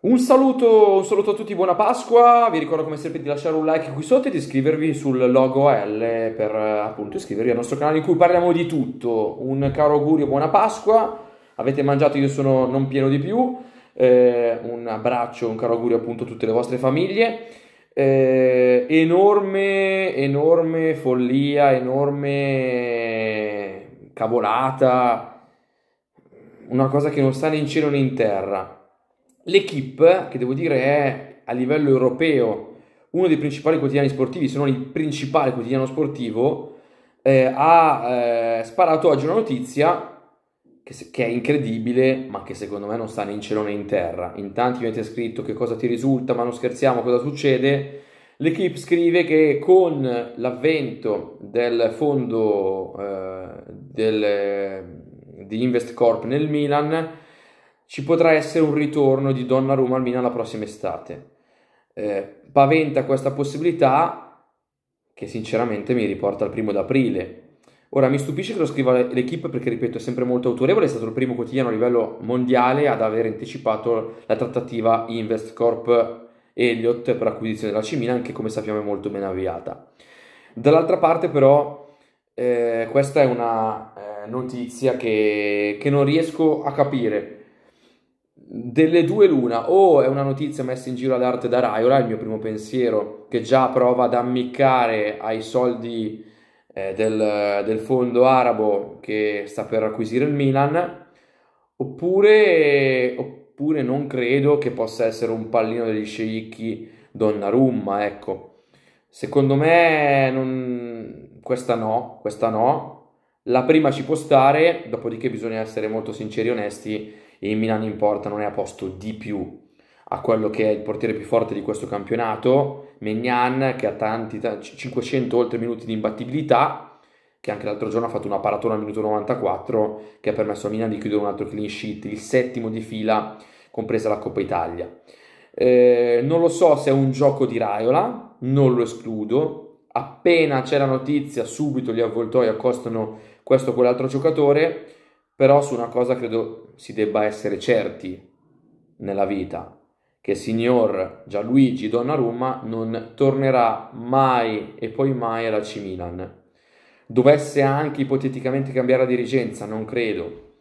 Un saluto, un saluto, a tutti, buona Pasqua. Vi ricordo come sempre di lasciare un like qui sotto e di iscrivervi sul logo L per eh, appunto iscrivervi al nostro canale in cui parliamo di tutto. Un caro augurio, buona Pasqua. Avete mangiato, io sono non pieno di più. Eh, un abbraccio, un caro augurio appunto a tutte le vostre famiglie. Eh, enorme, enorme follia, enorme cavolata. Una cosa che non sta né in cielo né in terra L'Equipe, che devo dire è a livello europeo uno dei principali quotidiani sportivi, se non il principale quotidiano sportivo, eh, ha eh, sparato oggi una notizia che, che, è incredibile, ma che secondo me non sta né in cielo né in terra. In tanti mi avete scritto che cosa ti risulta, ma non scherziamo, cosa succede. L'Equipe scrive che con l'avvento del fondo eh, del, di Invest Corp nel Milan, ci potrà essere un ritorno di Donnarumma al Milan la prossima estate. Eh, paventa questa possibilità che sinceramente mi riporta al primo d'aprile. Ora mi stupisce che lo scriva l'equipe perché ripeto è sempre molto autorevole, è stato il primo quotidiano a livello mondiale ad aver anticipato la trattativa Investcorp Elliott per acquisizione della Cimina, anche come sappiamo è molto ben avviata. Dall'altra parte però eh, questa è una eh, notizia che, che non riesco a capire delle due l'una, o è una notizia messa in giro ad arte da Raiola, il mio primo pensiero, che già prova ad ammiccare ai soldi eh, del, del, fondo arabo che sta per acquisire il Milan, oppure, oppure non credo che possa essere un pallino degli sceicchi Donnarumma, ecco. Secondo me non... questa no, questa no. La prima ci può stare, dopodiché bisogna essere molto sinceri e onesti il Milan in porta non è a posto di più a quello che è il portiere più forte di questo campionato, Mignan, che ha tanti 500 oltre minuti di imbattibilità, che anche l'altro giorno ha fatto una paratona al minuto 94 che ha permesso a Milan di chiudere un altro clean sheet, il settimo di fila, compresa la Coppa Italia. Eh, non lo so se è un gioco di Raiola, non lo escludo. Appena c'è la notizia, subito gli avvoltoi accostano questo o quell'altro giocatore però su una cosa credo si debba essere certi nella vita, che il signor Gianluigi Donnarumma non tornerà mai e poi mai alla C-Milan. Dovesse anche ipoteticamente cambiare la dirigenza, non credo.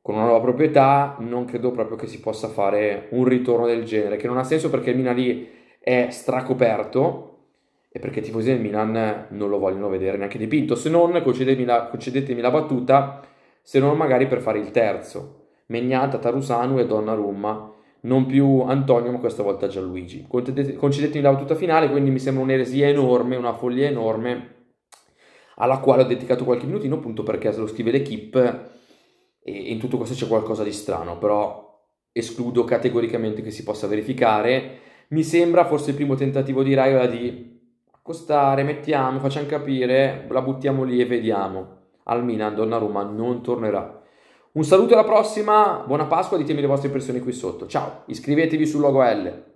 Con una nuova proprietà non credo proprio che si possa fare un ritorno del genere, che non ha senso perché il Milan lì è stracoperto, e perché i tifosi del Milan non lo vogliono vedere neanche dipinto. Se non, concedetemi la, concedetemi la battuta, se non magari per fare il terzo. Megnata, Tarusanu e Donnarumma, non più Antonio ma questa volta Gianluigi. Concedetemi la battuta finale, quindi mi sembra un'eresia enorme, una follia enorme, alla quale ho dedicato qualche minutino appunto perché lo scrive l'equipe e in tutto questo c'è qualcosa di strano, però escludo categoricamente che si possa verificare. Mi sembra forse il primo tentativo di Raiola di accostare, mettiamo, facciamo capire, la buttiamo lì e vediamo al Milan Donnarumma non tornerà. Un saluto e alla prossima, buona Pasqua, ditemi le vostre impressioni qui sotto. Ciao, iscrivetevi sul logo L.